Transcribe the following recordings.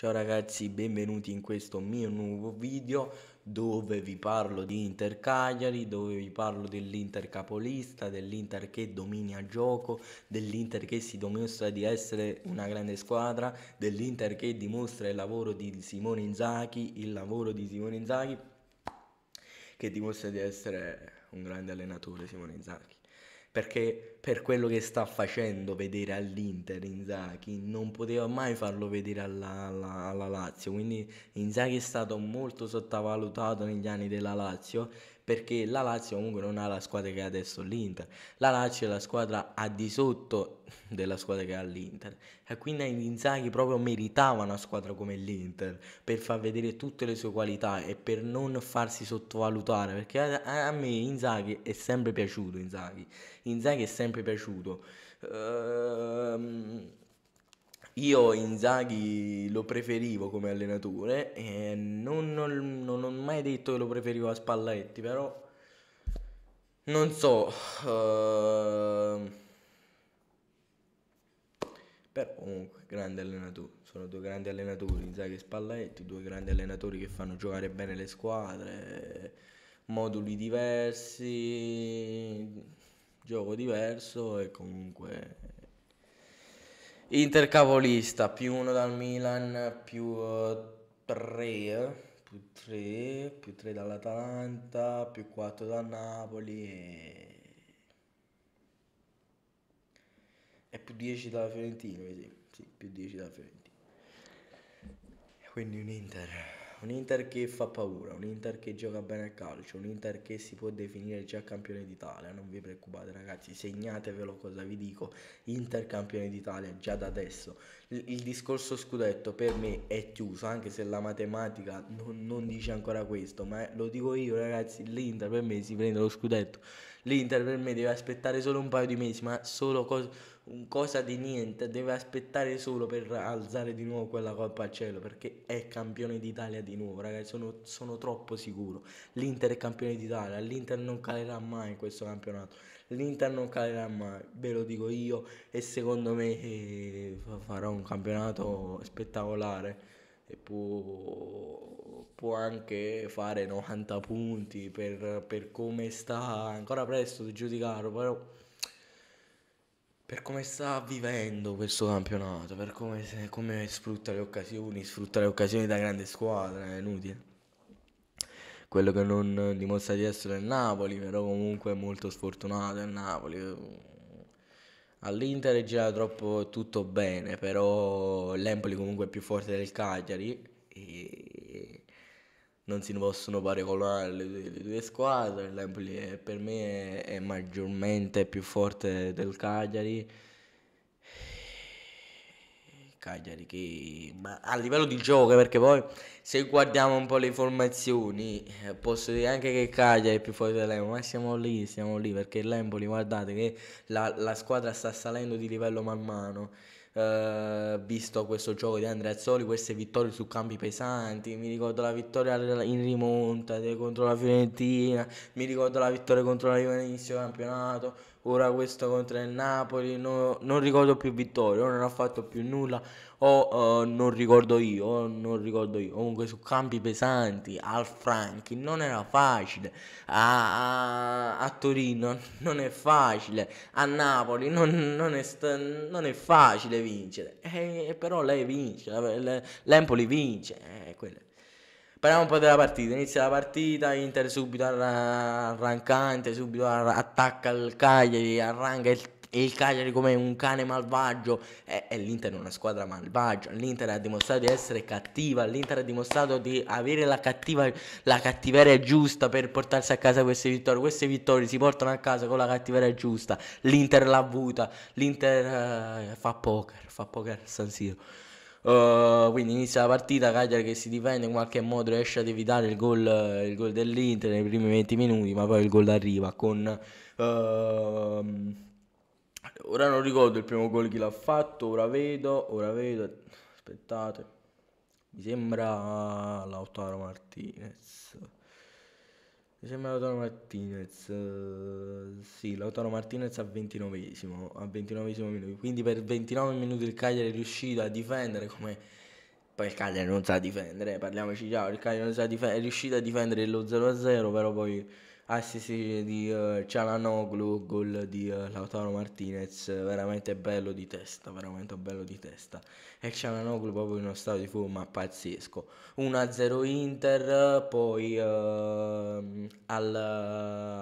Ciao ragazzi, benvenuti in questo mio nuovo video dove vi parlo di Inter Cagliari, dove vi parlo dell'Inter capolista, dell'Inter che domina il gioco, dell'Inter che si dimostra di essere una grande squadra, dell'Inter che dimostra il lavoro di Simone Inzaghi, il lavoro di Simone Inzaghi che dimostra di essere un grande allenatore Simone Inzaghi perché per quello che sta facendo vedere all'Inter Inzaghi non poteva mai farlo vedere alla, alla, alla Lazio quindi Inzaghi è stato molto sottovalutato negli anni della Lazio perché la Lazio comunque non ha la squadra che ha adesso l'Inter. La Lazio è la squadra a di sotto della squadra che ha l'Inter. E quindi Inzaghi proprio meritava una squadra come l'Inter per far vedere tutte le sue qualità e per non farsi sottovalutare. Perché a, a me Inzaghi è sempre piaciuto. Inzaghi, Inzaghi è sempre piaciuto. Ehm io Inzaghi lo preferivo come allenatore e non, non, non ho mai detto che lo preferivo a Spalletti, però non so. Uh, però comunque, grande allenatore. Sono due grandi allenatori, Inzaghi e Spalletti, due grandi allenatori che fanno giocare bene le squadre, moduli diversi, gioco diverso e comunque Intercavolista, più uno dal Milan, più eh, tre più tre più 3 dall'Atalanta, più quattro dal Napoli e... e più 10 dalla Fiorentina, sì, sì più 10 dalla Fiorentina. Quindi un Inter un Inter che fa paura, un Inter che gioca bene a calcio, un Inter che si può definire già campione d'Italia, non vi preoccupate ragazzi, segnatevelo cosa vi dico, Inter campione d'Italia già da adesso. Il, il discorso scudetto per me è chiuso, anche se la matematica non, non dice ancora questo, ma lo dico io ragazzi, l'Inter per me si prende lo scudetto. L'Inter per me deve aspettare solo un paio di mesi, ma solo cos- cosa di niente, deve aspettare solo per alzare di nuovo quella coppa al cielo, perché è campione d'Italia di nuovo, ragazzi, sono, sono troppo sicuro. L'Inter è campione d'Italia, l'Inter non calerà mai in questo campionato, l'Inter non calerà mai, ve lo dico io e secondo me eh, farà un campionato spettacolare e può può anche fare 90 punti per, per come sta, ancora presto di giudicarlo, però per come sta vivendo questo campionato, per come, come, sfrutta le occasioni, sfrutta le occasioni da grande squadra, è inutile. Quello che non dimostra di essere il Napoli, però comunque è molto sfortunato il Napoli. All'Inter gira troppo tutto bene, però l'Empoli comunque è più forte del Cagliari non si possono paragonare le, le due squadre, l'Empoli è, per me è, è, maggiormente più forte del Cagliari. Cagliari che ma a livello di gioco perché poi se guardiamo un po' le informazioni eh, posso dire anche che Cagliari è più forte dell'Empoli ma siamo lì siamo lì perché l'Empoli guardate che la, la squadra sta salendo di livello man mano eh, visto questo gioco di Andrea Azzoli, queste vittorie su campi pesanti, mi ricordo la vittoria in rimonta contro la Fiorentina, mi ricordo la vittoria contro la Juventus all'inizio del campionato, ora questo contro il Napoli, no, non ricordo più vittorie, o non ha fatto più nulla, o uh, non ricordo io, o non ricordo io, comunque su campi pesanti, al Franchi, non era facile, ah, ah Torino non è facile, a Napoli non, non, è, non è, facile vincere, e eh, eh, però lei vince, l'Empoli vince. Eh, Parliamo un po' della partita, inizia la partita, Inter subito arrancante, subito attacca il Cagliari, arranca il e il Cagliari come un cane malvagio e, e l'Inter è una squadra malvagia l'Inter ha dimostrato di essere cattiva l'Inter ha dimostrato di avere la, cattiva, la cattiveria giusta per portarsi a casa queste vittorie queste vittorie si portano a casa con la cattiveria giusta l'Inter l'ha avuta l'Inter uh, fa poker fa poker San Siro Uh, quindi inizia la partita, Cagliari che si difende in qualche modo, riesce ad evitare il gol, dell'Inter nei primi 20 minuti, ma poi il gol arriva con... Uh, Ora non ricordo il primo gol che l'ha fatto, ora vedo, ora vedo. Aspettate. Mi sembra Lautaro Martinez. Mi sembra Lautaro Martinez. Sì, Lautaro Martinez a 29esimo, al 29esimo minuto. Quindi per 29 minuti il Cagliari è riuscito a difendere come poi il Cagliari non sa difendere, eh, parliamoci chiaro, il Cagliari non sa difendere, è riuscito a difendere lo 0-0, però poi assist ah, di uh, Cialanoglu, gol di uh, Lautaro Martinez, veramente bello di testa, veramente bello di testa. E Cialanoglu proprio in uno stato di fuma pazzesco. 1-0 Inter, poi uh, al,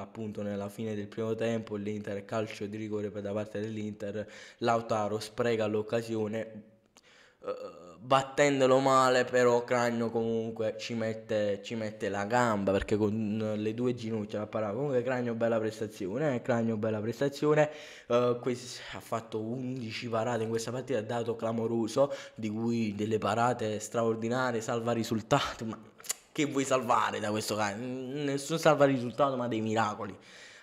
appunto nella fine del primo tempo l'Inter calcio di rigore da parte dell'Inter, Lautaro spreca l'occasione eh, battendolo male, però Cragno comunque ci mette, ci mette, la gamba perché con eh, le due ginocchia la parava. Comunque Cragno bella prestazione, eh, Cragno bella prestazione, uh, ha fatto 11 parate in questa partita, ha dato clamoroso, di cui delle parate straordinarie, salva risultato, ma che vuoi salvare da questo cane? Nessun salva risultato, ma dei miracoli.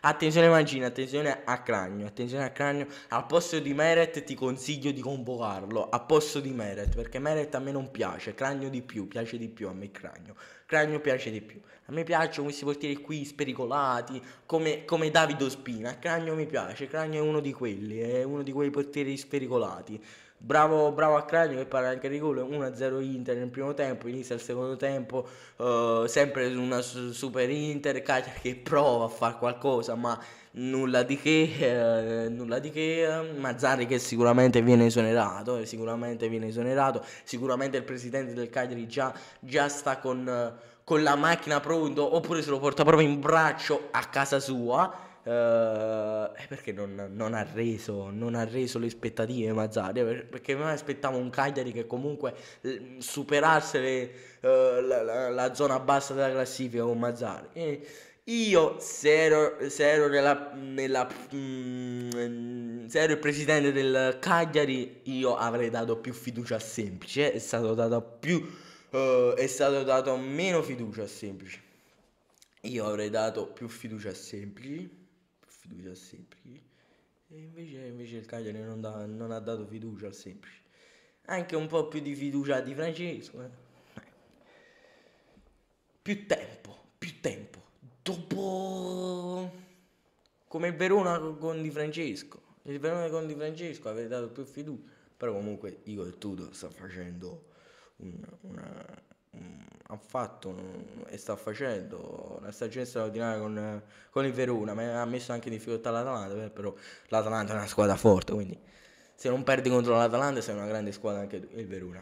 Attenzione Mancini, attenzione a Cragno, attenzione a Cragno. Al posto di Meret ti consiglio di convocarlo, al posto di Meret, perché Meret a me non piace, Cragno di più, piace di più a me Cragno. Cragno piace di più. A me piacciono questi portieri qui spericolati, come, come Davido Spina. Cragno mi piace, Cragno è uno di quelli, è uno di quei portieri spericolati. Bravo, bravo a Cranio che parla anche di gol 1-0 Inter nel primo tempo inizia il secondo tempo uh, sempre una super Inter Cagliari che prova a fare qualcosa ma nulla di che, eh, nulla di che eh, Mazzarri che sicuramente viene esonerato, eh, sicuramente viene esonerato, sicuramente il presidente del Cagliari già, già sta con, con la macchina pronto oppure se lo porta proprio in braccio a casa sua eh, eh, perché non, non, ha reso, non, ha reso, le aspettative Mazzari? Eh, perché noi aspettavamo un Cagliari che comunque eh, superasse le, eh, la, la, la, zona bassa della classifica con Mazzari. E io, se ero, se ero, nella, nella, mm, se ero il presidente del Cagliari, io avrei dato più fiducia a Semplice, è stato dato più... Uh, è stato dato meno fiducia a Semplice Io avrei dato più fiducia a Semplice fiducia al semplice. E invece, invece il Cagliari non, da, non, ha dato fiducia al semplice. Anche un po' più di fiducia di Francesco. Eh. Più tempo, più tempo. Dopo... Come il Verona con Di Francesco. Il Verona con Di Francesco avete dato più fiducia. Però comunque Igor Tudor sta facendo una, una Mm, ha fatto e sta facendo una stagione straordinaria con, con, il Verona, ma ha messo anche in difficoltà l'Atalanta, eh, però l'Atalanta è una squadra forte, quindi se non perdi contro l'Atalanta sei una grande squadra anche il Verona.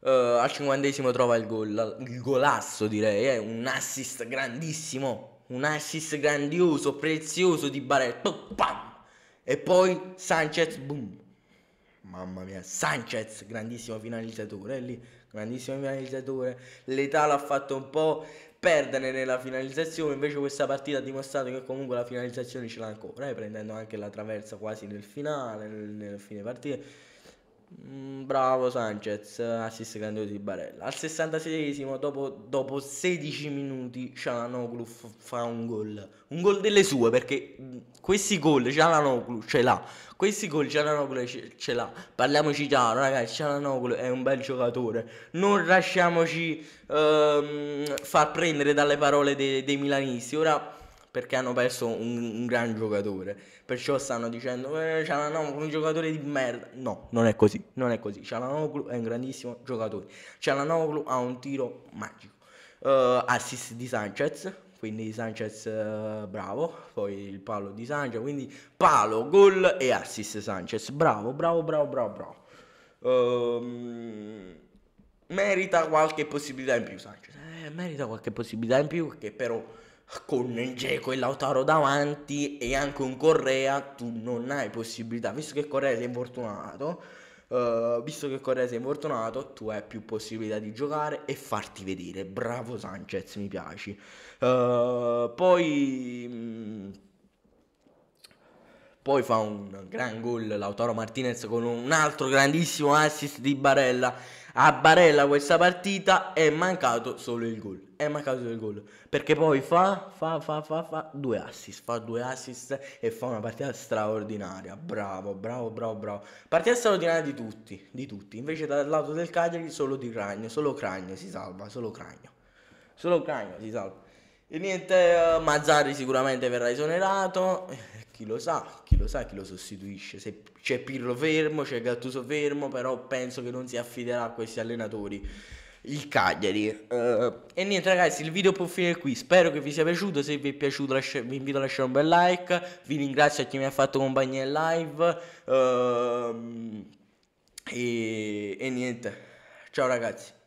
Uh, al cinquantesimo trova il, gol, il golasso direi, eh? un assist grandissimo, un assist grandioso, prezioso di Barretto, e poi Sanchez, boom, mamma mia, Sanchez, grandissimo finalizzatore, lì, grandissimo finalizzatore, l'età l'ha fatto un po' perdere nella finalizzazione, invece questa partita ha dimostrato che comunque la finalizzazione ce l'ha ancora, eh, prendendo anche la traversa quasi nel finale, nel, nel fine partita Mm, bravo Sanchez, assist grandioso di Barella. Al 66esimo, dopo, dopo 16 minuti, Cialanoglu f- fa un gol. Un gol delle sue, perché mm, questi gol Cialanoglu ce l'ha. Questi gol Cialanoglu ce, ce l'ha. Parliamoci chiaro, ragazzi, Cialanoglu è un bel giocatore. Non lasciamoci ehm, far prendere dalle parole de- dei milanisti. Ora perché hanno perso un, un gran giocatore. Perciò stanno dicendo, eh, Cialanoglu è un giocatore di merda. No, non è così, non è così. Cialanoglu è un grandissimo giocatore. Cialanoglu ha un tiro magico. Uh, assist di Sanchez, quindi Sanchez eh, bravo, poi il palo di Sanchez, quindi palo, gol e assist Sanchez, bravo, bravo, bravo, bravo, bravo. Um, merita qualche possibilità in più Sanchez, eh, merita qualche possibilità in più che però con Dzeko e Lautaro davanti e anche un Correa, tu non hai possibilità, visto che Correa si è infortunato, uh, visto che Correa si infortunato, tu hai più possibilità di giocare e farti vedere. Bravo Sanchez, mi piaci. Uh, poi... Mm, poi fa un gran gol Lautaro Martinez con un altro grandissimo assist di Barella a Barella questa partita è mancato solo il gol. È mancato solo il gol. Perché poi fa, fa, fa, fa, fa due assist. Fa due assist e fa una partita straordinaria. Bravo, bravo, bravo, bravo. Partita straordinaria di tutti, di tutti. Invece dal lato del Cagliari solo di Cragno, solo Cragno si salva, solo Cragno. Solo Cragno si salva. E niente, eh, Mazzari sicuramente verrà esonerato chi lo sa, chi lo sa chi lo sostituisce. Se c'è Pirlo fermo, c'è Gattuso fermo, però penso che non si affiderà a questi allenatori. Il Cagliari. Uh, e niente ragazzi, il video può finire qui. Spero che vi sia piaciuto. Se vi è piaciuto lascia- vi invito a lasciare un bel like. Vi ringrazio a chi mi ha fatto compagnia in live. Uh, e, e niente. Ciao ragazzi.